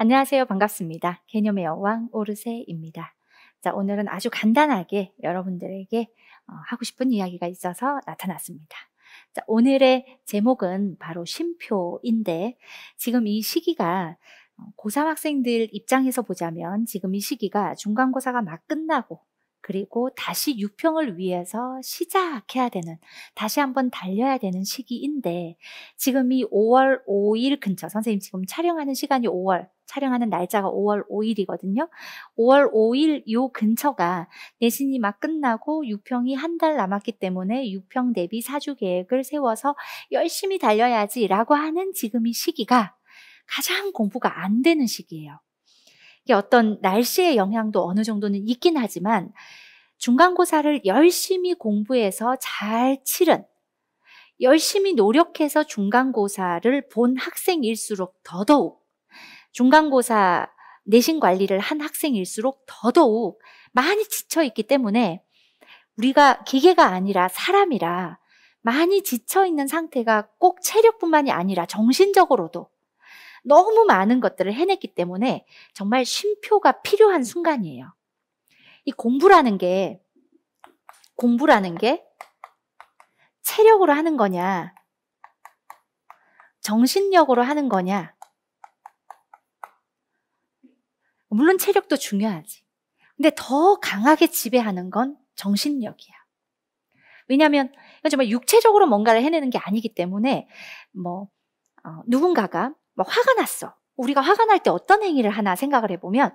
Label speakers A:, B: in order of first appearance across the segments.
A: 안녕하세요. 반갑습니다. 개념의 여왕 오르세입니다. 자, 오늘은 아주 간단하게 여러분들에게 어, 하고 싶은 이야기가 있어서 나타났습니다. 자, 오늘의 제목은 바로 쉼표인데 지금 이 시기가 어, 고3 학생들 입장에서 보자면 지금 이 시기가 중간고사가 막 끝나고 그리고 다시 유평을 위해서 시작해야 되는, 다시 한번 달려야 되는 시기인데, 지금 이 5월 5일 근처, 선생님 지금 촬영하는 시간이 5월 촬영하는 날짜가 5월 5일이거든요. 5월 5일 요 근처가 내신이 막 끝나고 6평이 한 달 남았기 때문에 6평 대비 4주 계획을 세워서 열심히 달려야지라고 하는 지금 이 시기가 가장 공부가 안 되는 시기예요. 이게 어떤 날씨의 영향도 어느 정도는 있긴 하지만 중간고사를 열심히 공부해서 잘 치른 열심히 노력해서 중간고사를 본 학생일수록 더더욱 중간고사 내신 관리를 한 학생일수록 더더욱 많이 지쳐 있기 때문에 우리가 기계가 아니라 사람이라 많이 지쳐 있는 상태가 꼭 체력뿐만이 아니라 정신적으로도 너무 많은 것들을 해냈기 때문에 정말 쉼표가 필요한 순간이에요. 이 공부라는 게 공부라는 게 체력으로 하는 거냐 정신력으로 하는 거냐 물론 체력도 중요하지. 근데 더 강하게 지배하는 건 정신력이야. 왜냐하면 정말 육체적으로 뭔가를 해내는 게 아니기 때문에 뭐 어, 누군가가 뭐 화가 났어. 우리가 화가 날 때 어떤 행위를 하나 생각을 해보면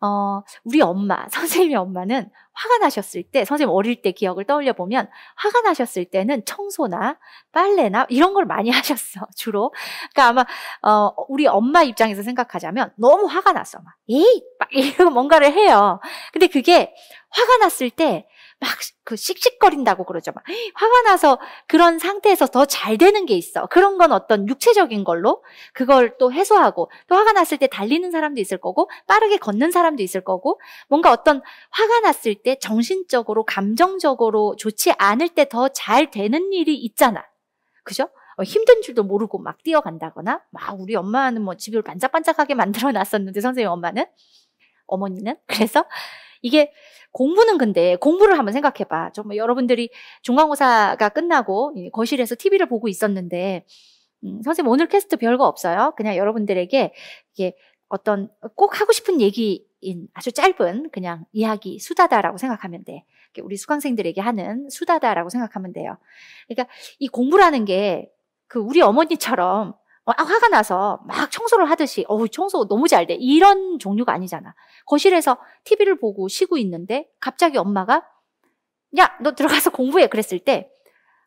A: 어, 우리 엄마, 선생님의 엄마는 화가 나셨을 때, 선생님 어릴 때 기억을 떠올려 보면, 화가 나셨을 때는 청소나 빨래나 이런 걸 많이 하셨어, 주로. 그러니까 아마, 어, 우리 엄마 입장에서 생각하자면, 너무 화가 났어. 막, 에이! 막, 이러고 뭔가를 해요. 근데 그게 화가 났을 때, 막그 씩씩거린다고 그러죠. 막 화가 나서 그런 상태에서 더 잘 되는 게 있어. 그런 건 어떤 육체적인 걸로 그걸 또 해소하고 또 화가 났을 때 달리는 사람도 있을 거고 빠르게 걷는 사람도 있을 거고 뭔가 어떤 화가 났을 때 정신적으로 감정적으로 좋지 않을 때 더 잘 되는 일이 있잖아. 그죠? 어, 힘든 줄도 모르고 막 뛰어간다거나 막 우리 엄마는 뭐 집을 반짝반짝하게 만들어 놨었는데 선생님 엄마는 어머니는 그래서 이게 공부는 근데 공부를 한번 생각해봐. 좀 여러분들이 중간고사가 끝나고 거실에서 TV를 보고 있었는데 음, 선생님 오늘 캐스트 별거 없어요. 그냥 여러분들에게 이게 어떤 꼭 하고 싶은 얘기인 아주 짧은 그냥 이야기 수다다라고 생각하면 돼. 우리 수강생들에게 하는 수다다라고 생각하면 돼요. 그러니까 이 공부라는 게 그 우리 어머니처럼 어, 아, 화가 나서 막 청소를 하듯이 어우 청소 너무 잘 돼. 이런 종류가 아니잖아. 거실에서 TV를 보고 쉬고 있는데 갑자기 엄마가 야, 너 들어가서 공부해 그랬을 때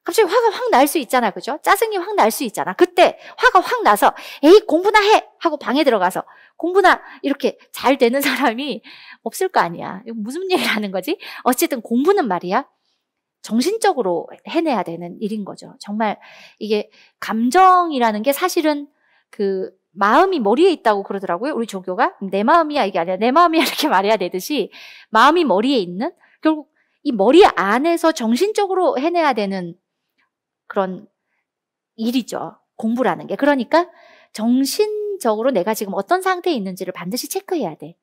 A: 갑자기 화가 확 날 수 있잖아. 그죠? 짜증이 확 날 수 있잖아. 그때 화가 확 나서 에이, 공부나 해 하고 방에 들어가서 공부나 이렇게 잘 되는 사람이 없을 거 아니야. 이거 무슨 얘기를 하는 거지? 어쨌든 공부는 말이야. 정신적으로 해내야 되는 일인 거죠. 정말 이게 감정이라는 게 사실은 그 마음이 머리에 있다고 그러더라고요. 우리 조교가 내 마음이야 이게 아니라 내 마음이야 이렇게 말해야 되듯이 마음이 머리에 있는 결국 이 머리 안에서 정신적으로 해내야 되는 그런 일이죠. 공부라는 게. 그러니까 정신적으로 내가 지금 어떤 상태에 있는지를 반드시 체크해야 돼.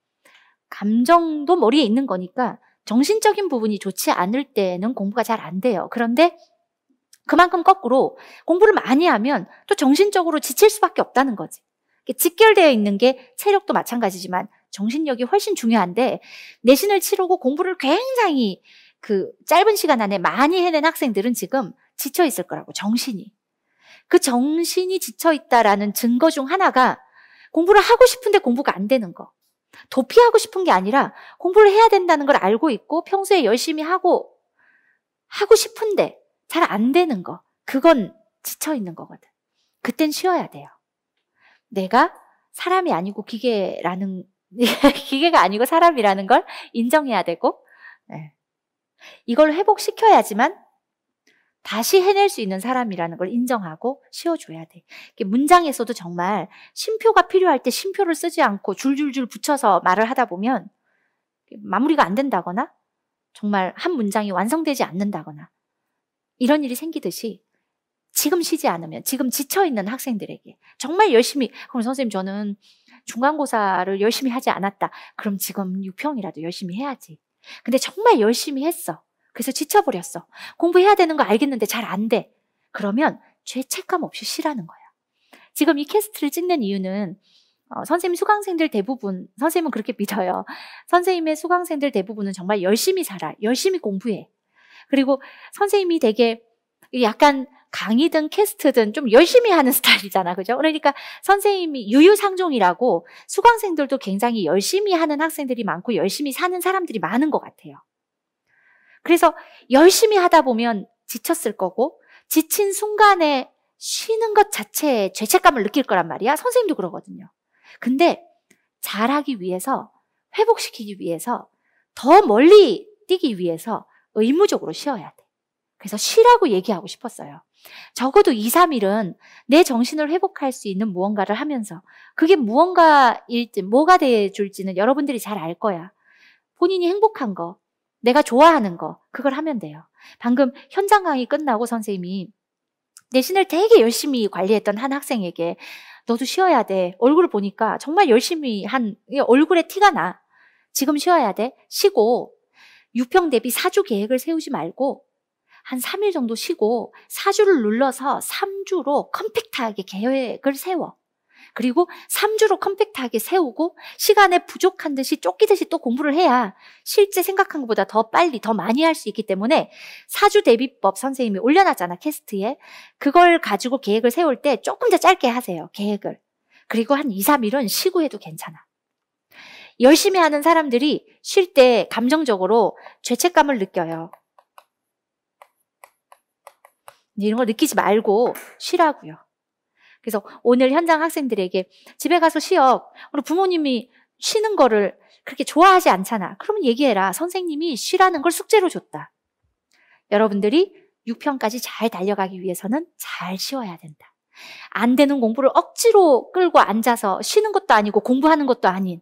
A: 감정도 머리에 있는 거니까 정신적인 부분이 좋지 않을 때는 공부가 잘 안 돼요. 그런데 그만큼 거꾸로 공부를 많이 하면 또 정신적으로 지칠 수밖에 없다는 거지. 직결되어 있는 게 체력도 마찬가지지만 정신력이 훨씬 중요한데 내신을 치르고 공부를 굉장히 그 짧은 시간 안에 많이 해낸 학생들은 지금 지쳐 있을 거라고 정신이 그 정신이 지쳐 있다라는 증거 중 하나가 공부를 하고 싶은데 공부가 안 되는 거 도피하고 싶은 게 아니라 공부를 해야 된다는 걸 알고 있고 평소에 열심히 하고 하고 싶은데 잘 안 되는 거. 그건 지쳐 있는 거거든. 그땐 쉬어야 돼요. 내가 사람이 아니고 기계라는 기계가 아니고 사람이라는 걸 인정해야 되고 네. 예. 이걸 회복시켜야지만 다시 해낼 수 있는 사람이라는 걸 인정하고 씌워줘야 돼. 문장에서도 정말 심표가 필요할 때 심표를 쓰지 않고 줄줄줄 붙여서 말을 하다 보면 마무리가 안 된다거나 정말 한 문장이 완성되지 않는다거나 이런 일이 생기듯이 지금 쉬지 않으면 지금 지쳐있는 학생들에게 정말 열심히 그럼 선생님 저는 중간고사를 열심히 하지 않았다. 그럼 지금 6평이라도 열심히 해야지. 근데 정말 열심히 했어. 그래서 지쳐버렸어. 공부해야 되는 거 알겠는데 잘 안 돼. 그러면 죄책감 없이 쉬라는 거야. 지금 이 캐스트를 찍는 이유는 어, 선생님 수강생들 대부분, 선생님은 그렇게 믿어요. 선생님의 수강생들 대부분은 정말 열심히 살아, 열심히 공부해. 그리고 선생님이 되게 약간 강의든 캐스트든 좀 열심히 하는 스타일이잖아. 그죠? 그러니까 선생님이 유유상종이라고 수강생들도 굉장히 열심히 하는 학생들이 많고 열심히 사는 사람들이 많은 것 같아요. 그래서 열심히 하다 보면 지쳤을 거고 지친 순간에 쉬는 것 자체에 죄책감을 느낄 거란 말이야. 선생님도 그러거든요. 근데 잘하기 위해서 회복시키기 위해서 더 멀리 뛰기 위해서 의무적으로 쉬어야 돼. 그래서 쉬라고 얘기하고 싶었어요. 적어도 2, 3일은 내 정신을 회복할 수 있는 무언가를 하면서 그게 무언가일지 뭐가 돼 줄지는 여러분들이 잘 알 거야. 본인이 행복한 거, 내가 좋아하는 거, 그걸 하면 돼요. 방금 현장 강의 끝나고 선생님이 내신을 되게 열심히 관리했던 한 학생에게 너도 쉬어야 돼. 얼굴을 보니까 정말 열심히 한, 얼굴에 티가 나. 지금 쉬어야 돼. 쉬고, 유평 대비 4주 계획을 세우지 말고, 한 3일 정도 쉬고, 4주를 눌러서 3주로 컴팩트하게 계획을 세워. 그리고 3주로 컴팩트하게 세우고 시간에 부족한 듯이 쫓기듯이 또 공부를 해야 실제 생각한 것보다 더 빨리, 더 많이 할 수 있기 때문에 4주 대비법 선생님이 올려놨잖아, 캐스트에. 그걸 가지고 계획을 세울 때 조금 더 짧게 하세요, 계획을. 그리고 한 2, 3일은 쉬고 해도 괜찮아. 열심히 하는 사람들이 쉴 때 감정적으로 죄책감을 느껴요. 이런 걸 느끼지 말고 쉬라고요. 그래서 오늘 현장 학생들에게 집에 가서 쉬어. 우리 부모님이 쉬는 거를 그렇게 좋아하지 않잖아. 그러면 얘기해라. 선생님이 쉬라는 걸 숙제로 줬다. 여러분들이 6평까지 잘 달려가기 위해서는 잘 쉬어야 된다. 안 되는 공부를 억지로 끌고 앉아서 쉬는 것도 아니고 공부하는 것도 아닌.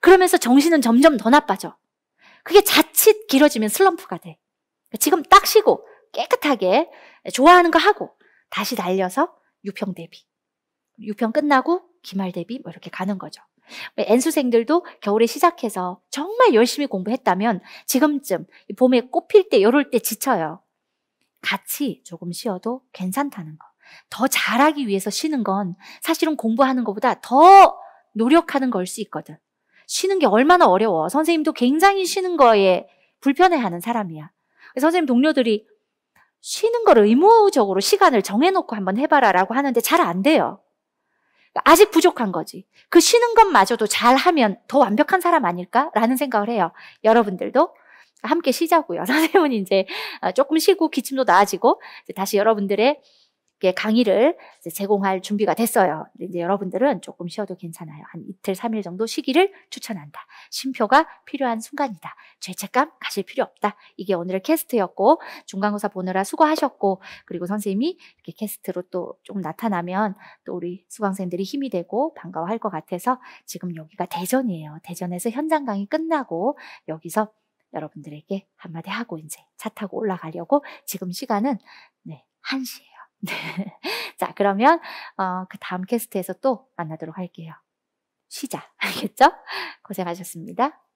A: 그러면서 정신은 점점 더 나빠져. 그게 자칫 길어지면 슬럼프가 돼. 그러니까 지금 딱 쉬고 깨끗하게 좋아하는 거 하고 다시 달려서 유평 대비. 유평 끝나고 기말 대비 뭐 이렇게 가는 거죠. N수생들도 겨울에 시작해서 정말 열심히 공부했다면 지금쯤 봄에 꽃필 때 요럴 때 지쳐요. 같이 조금 쉬어도 괜찮다는 거. 더 잘하기 위해서 쉬는 건 사실은 공부하는 것보다 더 노력하는 걸 수 있거든. 쉬는 게 얼마나 어려워. 선생님도 굉장히 쉬는 거에 불편해하는 사람이야. 선생님 동료들이 쉬는 걸 의무적으로 시간을 정해놓고 한번 해봐라라고 하는데 잘 안 돼요. 그러니까 아직 부족한 거지. 그 쉬는 것마저도 잘 하면 더 완벽한 사람 아닐까라는 생각을 해요. 여러분들도 함께 쉬자고요. 선생님은 이제 어, 조금 쉬고 기침도 나아지고 다시 여러분들의 강의를 제공할 준비가 됐어요. 이제 여러분들은 조금 쉬어도 괜찮아요. 한 이틀, 삼일 정도 쉬기를 추천한다. 쉼표가 필요한 순간이다. 죄책감 가실 필요 없다. 이게 오늘의 캐스트였고 중간고사 보느라 수고하셨고 그리고 선생님이 이렇게 캐스트로 또좀 나타나면 또 우리 수강생들이 힘이 되고 반가워할 것 같아서 지금 여기가 대전이에요. 대전에서 현장 강의 끝나고 여기서 여러분들에게 한마디 하고 이제 차 타고 올라가려고 지금 시간은 네, 1시에요 네. 자, 그러면 어, 그 다음 캐스트에서 또 만나도록 할게요. 쉬자. 알겠죠? 고생하셨습니다.